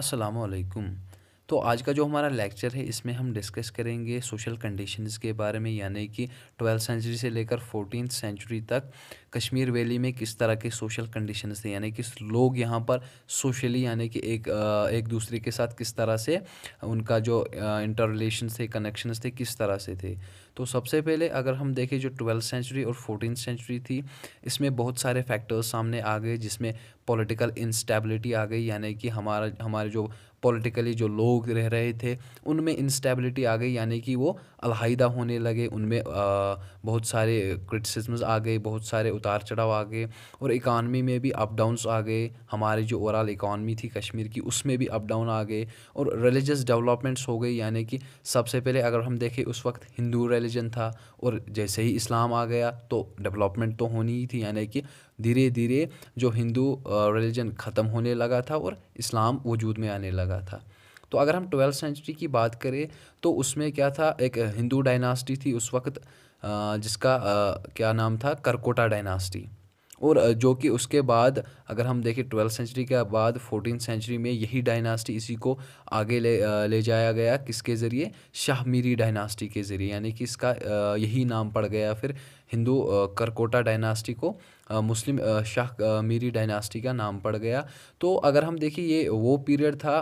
अस्सलाम तो आज का जो हमारा लेक्चर है इसमें हम डिस्कस करेंगे सोशल कंडीशंस के बारे में यानी कि ट्वेल्थ सेंचुरी से लेकर फोर्टीन सेंचुरी तक कश्मीर वैली में किस तरह के सोशल कंडीशंस थे यानी कि लोग यहाँ पर सोशली यानी कि एक एक दूसरे के साथ किस तरह से उनका जो इंटर रिलेशन थे कनेक्शन थे किस तरह से थे तो सबसे पहले अगर हम देखें जो ट्वेल्थ सेंचुरी और फोर्टीन सेंचुरी थी इसमें बहुत सारे फैक्टर्स सामने आ गए जिसमें पॉलिटिकल इंस्टेबिलिटी आ गई यानी कि हमारा हमारे जो पॉलिटिकली जो लोग रह रहे थे उनमें इंस्टेबिलिटी आ गई यानी कि वो अलहदा होने लगे उनमें बहुत सारे क्रिटिसिज्म आ गए बहुत सारे उतार चढ़ाव आ गए और इकानमी में भी अप डाउन्स आ गए हमारे जो ओवरऑल इकानमी थी कश्मीर की उसमें भी अप डाउन आ गए और रिलीजस डेवलपमेंट्स हो गई यानी कि सबसे पहले अगर हम देखें उस वक्त हिंदू रिलीजन था और जैसे ही इस्लाम आ गया तो डेवलपमेंट तो होनी ही थी यानी कि धीरे धीरे जो हिंदू रिलीजन ख़त्म होने लगा था और इस्लाम वजूद में आने लगा था तो अगर हम ट्वेल्थ सेंचुरी की बात करें तो उसमें क्या था एक हिंदू डायनास्टी थी उस वक्त जिसका क्या नाम था करकोटा डायनास्टी और जो कि उसके बाद अगर हम देखें ट्वेल्थ सेंचुरी के बाद फोर्टीन सेंचुरी में यही डायनास्टी इसी को आगे ले ले जाया गया किसके ज़रिए शाहमीरी डायनास्टी के ज़रिए यानी कि इसका यही नाम पड़ गया फिर हिंदू करकोटा डायनास्टी को मुस्लिम शाह मीरी डायनास्टी का नाम पड़ गया तो अगर हम देखें ये वो पीरियड था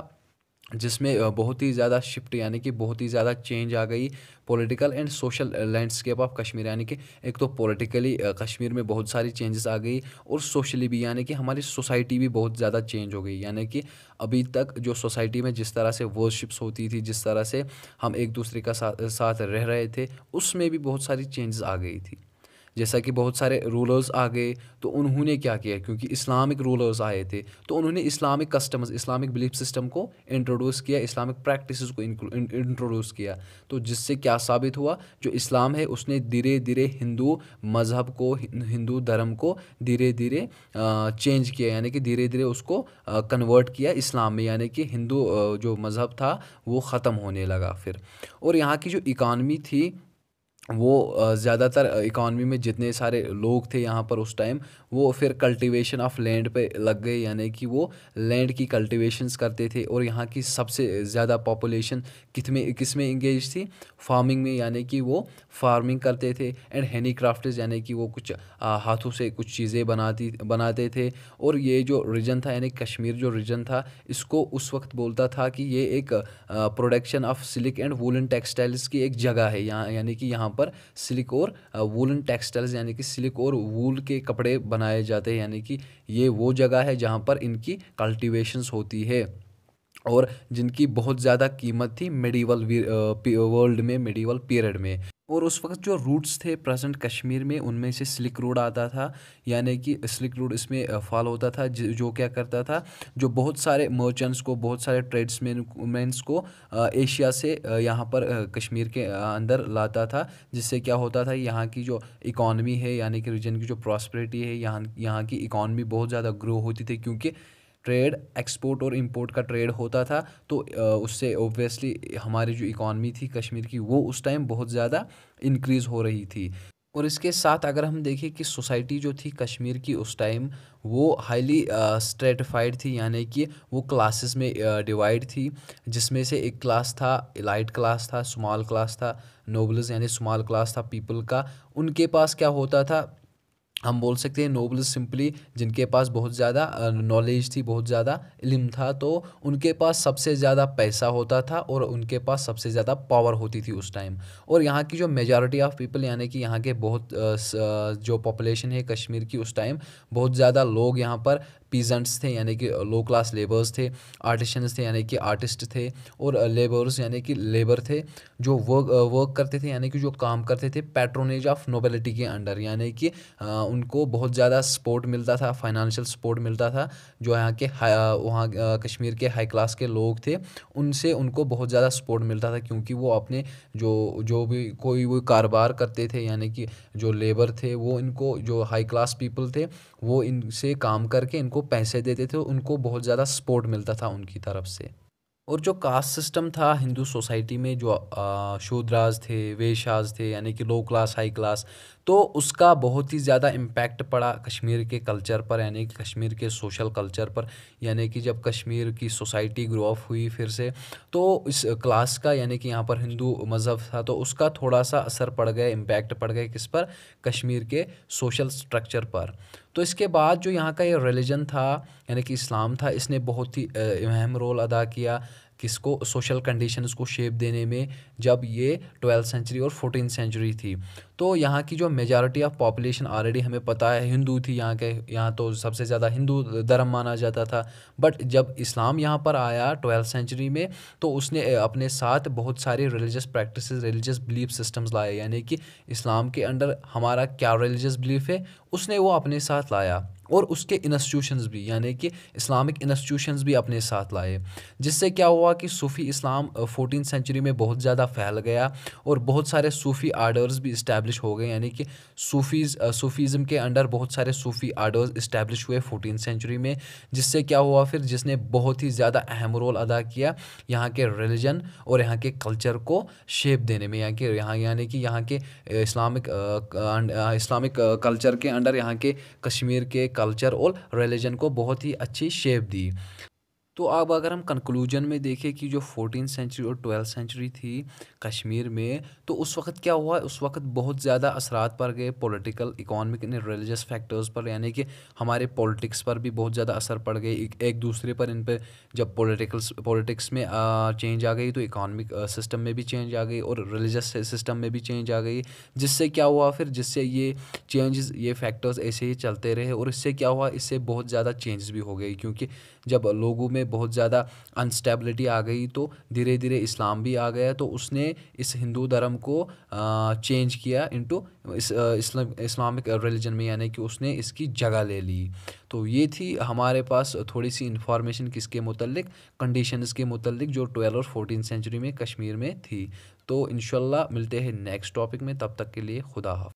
जिसमें बहुत ही ज़्यादा शिफ्ट यानी कि बहुत ही ज़्यादा चेंज आ गई political and social landscape of Kashmir यानी कि एक तो पॉलिटिकली कश्मीर में बहुत सारी चेंजेस आ गई और सोशली भी यानी कि हमारी सोसाइटी भी बहुत ज़्यादा चेंज हो गई यानी कि अभी तक जो सोसाइटी में जिस तरह से वर्शिप्स होती थी जिस तरह से हम एक दूसरे का साथ, साथ रह रहे थे उसमें भी बहुत सारी चेंजेस आ गई थी जैसा कि बहुत सारे रूलर्स आ गए तो उन्होंने क्या किया क्योंकि इस्लामिक रूलर्स आए थे तो उन्होंने Islamic customs Islamic belief system को इंट्रोड्यूस किया इस्लामिक प्रैक्टिस को इंट्रोड्यूस किया तो जिससे क्या साबित हुआ जो इस्लाम है उसने धीरे धीरे हिंदू मज़हब को हिंदू धर्म को धीरे धीरे चेंज किया यानी कि धीरे धीरे उसको कन्वर्ट किया इस्लाम में यानी कि हिंदू जो मज़हब था वो ख़त्म होने लगा फिर और यहाँ की जो इकानमी थी वो ज़्यादातर इकॉनमी में जितने सारे लोग थे यहाँ पर उस टाइम वो फिर कल्टीवेशन ऑफ लैंड पे लग गए यानी कि वो लैंड की कल्टीवेशंस करते थे और यहाँ की सबसे ज़्यादा पॉपुलेशन किस में किस में इंगेज थी फार्मिंग में यानी कि वो फार्मिंग करते थे एंड हैंडी क्राफ्टर्स यानी कि वो कुछ हाथों से कुछ चीज़ें बनाती बनाते थे और ये जो रीजन था यानी कश्मीर जो रीजन था इसको उस वक्त बोलता था कि ये एक production of silk and woollen textiles की एक जगह है यहाँ यानी कि यहाँ पर सिल्क और वूलन टेक्सटाइल्स यानी कि सिल्क और वूल के कपड़े बनाए जाते हैं यानी कि ये वो जगह है जहाँ पर इनकी कल्टिवेशंस होती है और जिनकी बहुत ज़्यादा कीमत थी मेडिवल वर्ल्ड में मेडिवल पीरियड में और उस वक्त जो रूट्स थे प्रेजेंट कश्मीर में उनमें से स्लिक रोड आता था यानी कि स्लिक रोड इसमें फॉलो होता था जो क्या करता था जो बहुत सारे मर्चेंट्स को बहुत सारे ट्रेड्समैन मैंस को एशिया से यहाँ पर कश्मीर के अंदर लाता था जिससे क्या होता था यहाँ की जो इकॉनमी है यानी कि रीजन की जो प्रॉस्परिटी है यहाँ यहाँ की इकॉनमी बहुत ज़्यादा ग्रो होती थी क्योंकि ट्रेड एक्सपोर्ट और इम्पोर्ट का ट्रेड होता था तो उससे ओबियसली हमारी जो इकॉनमी थी कश्मीर की वो उस टाइम बहुत ज़्यादा इंक्रीज़ हो रही थी और इसके साथ अगर हम देखें कि सोसाइटी जो थी कश्मीर की उस टाइम वो हाईली स्ट्रेटिफाइड थी यानी कि वो क्लासेस में डिवाइड थी जिसमें से एक क्लास था लाइट क्लास था स्मॉल क्लास था नोबल्स यानी स्मॉल क्लास था पीपल का उनके पास क्या होता था हम बोल सकते हैं नोबल सिंपली जिनके पास बहुत ज़्यादा नॉलेज थी बहुत ज़्यादा इल्म था तो उनके पास सबसे ज़्यादा पैसा होता था और उनके पास सबसे ज़्यादा पावर होती थी उस टाइम और यहाँ की जो मेजॉरिटी ऑफ पीपल यानी कि यहाँ के बहुत जो पॉपुलेशन है कश्मीर की उस टाइम बहुत ज़्यादा लोग यहाँ पर पीजेंट्स थे यानी कि लो क्लास लेबर्स थे आर्टिशंस थे यानी कि आर्टिस्ट थे और लेबर्स uh, यानी कि लेबर थे जो वर्क वर्क uh, करते थे यानी कि जो काम करते थे पैट्रोनेज ऑफ नोबेलिटी के अंडर यानी कि uh, उनको बहुत ज़्यादा सपोर्ट मिलता था फाइनेंशियल सपोर्ट मिलता था जो यहाँ के वहाँ कश्मीर के हाई क्लास के लोग थे उनसे उनको बहुत ज़्यादा सपोर्ट मिलता था क्योंकि वो अपने जो जो भी कोई वो कारोबार करते थे यानी कि जो लेबर थे वो इनको जो हाई क्लास पीपल थे वो इनसे काम करके इनको पैसे देते थे उनको बहुत ज़्यादा सपोर्ट मिलता था उनकी तरफ से और जो कास्ट सिस्टम था हिंदू सोसाइटी में जो शूद्राज थे वेशाज थे यानी कि लो क्लास हाई क्लास तो उसका बहुत ही ज़्यादा इम्पैक्ट पड़ा कश्मीर के कल्चर पर यानी कि कश्मीर के सोशल कल्चर पर यानी कि जब कश्मीर की सोसाइटी ग्रो अप हुई फिर से तो इस क्लास का यानी कि यहाँ पर हिंदू मज़हब था तो उसका थोड़ा सा असर पड़ गया इम्पैक्ट पड़ गया किस पर कश्मीर के सोशल स्ट्रक्चर पर तो इसके बाद जो यहाँ का ये रिलीजन था यानी कि इस्लाम था इसने बहुत ही अहम रोल अदा किया किसको सोशल कंडीशंस को शेप देने में जब ये ट्वेल्थ सेंचुरी और फोर्टीन सेंचुरी थी तो यहाँ की जो मेजॉरिटी ऑफ पॉपुलेशन ऑलरेडी हमें पता है हिंदू थी यहाँ के यहाँ तो सबसे ज़्यादा हिंदू धर्म माना जाता था बट जब इस्लाम यहाँ पर आया ट्वेल्थ सेंचुरी में तो उसने अपने साथ बहुत सारे religious practice religious belief systems लाए यानी कि इस्लाम के अंडर हमारा क्या रिलीजियस बिलीफ है उसने वो अपने साथ लाया और उसके इंस्टीट्यूशंस भी यानी कि इस्लामिक इंस्टीट्यूशंस भी अपने साथ लाए जिससे क्या हुआ कि सूफ़ी इस्लाम फोर्टीन सेंचुरी में बहुत ज़्यादा फैल गया और बहुत सारे सूफ़ी आर्डर्स भी इस्टेब्लिश हो गए यानी कि सूफ़ीज़ सूफ़ीज़म के अंडर बहुत सारे सूफ़ी आर्डर्स इस्टेब्लिश हुए फोर्टीन सेंचुरी में जिससे क्या हुआ फिर जिसने बहुत ही ज़्यादा अहम रोल अदा किया यहाँ के रिलीजन और यहाँ के कल्चर को शेप देने में यहाँ के यहाँ यानी कि यहाँ के इस्लामिक इस्लामिक कल्चर के अंडर यहाँ के कश्मीर के कल्चर और रिलीजन को बहुत ही अच्छी शेप दी तो अब अगर हम कंक्लूजन में देखें कि जो फोर्टीन सेंचुरी और ट्वेल्थ सेंचुरी थी कश्मीर में तो उस वक्त क्या हुआ उस वक्त बहुत ज़्यादा असरात पर गए political economic religious religious factors पर यानी कि हमारे पॉलिटिक्स पर भी बहुत ज़्यादा असर पड़ गए एक, एक दूसरे पर इन पर जब पोलिटिकल पॉलिटिक्स में चेंज आ गई तो इकोनॉमिक सिस्टम में भी चेंज आ गई और रिलीजियस सिस्टम में भी चेंज आ गई जिससे क्या हुआ फिर जिससे ये चेंजेस ये फैक्टर्स ऐसे ही चलते रहे और इससे क्या हुआ इससे बहुत ज़्यादा चेंजेस भी हो गए क्योंकि जब लोगों में में बहुत ज़्यादा अनस्टेबिलिटी आ गई तो धीरे धीरे इस्लाम भी आ गया तो उसने इस हिंदू धर्म को चेंज किया इनटू इस इस्लाम इस्लामिक रिलीजन में यानी कि उसने इसकी जगह ले ली तो ये थी हमारे पास थोड़ी सी इन्फॉर्मेशन किसके मतलब कंडीशंस के मुतलिक जो ट्वेल्व और फोर्टीन सेंचुरी में कश्मीर में थी तो इनशाला मिलते हैं नेक्स्ट टॉपिक में तब तक के लिए खुदा हाफ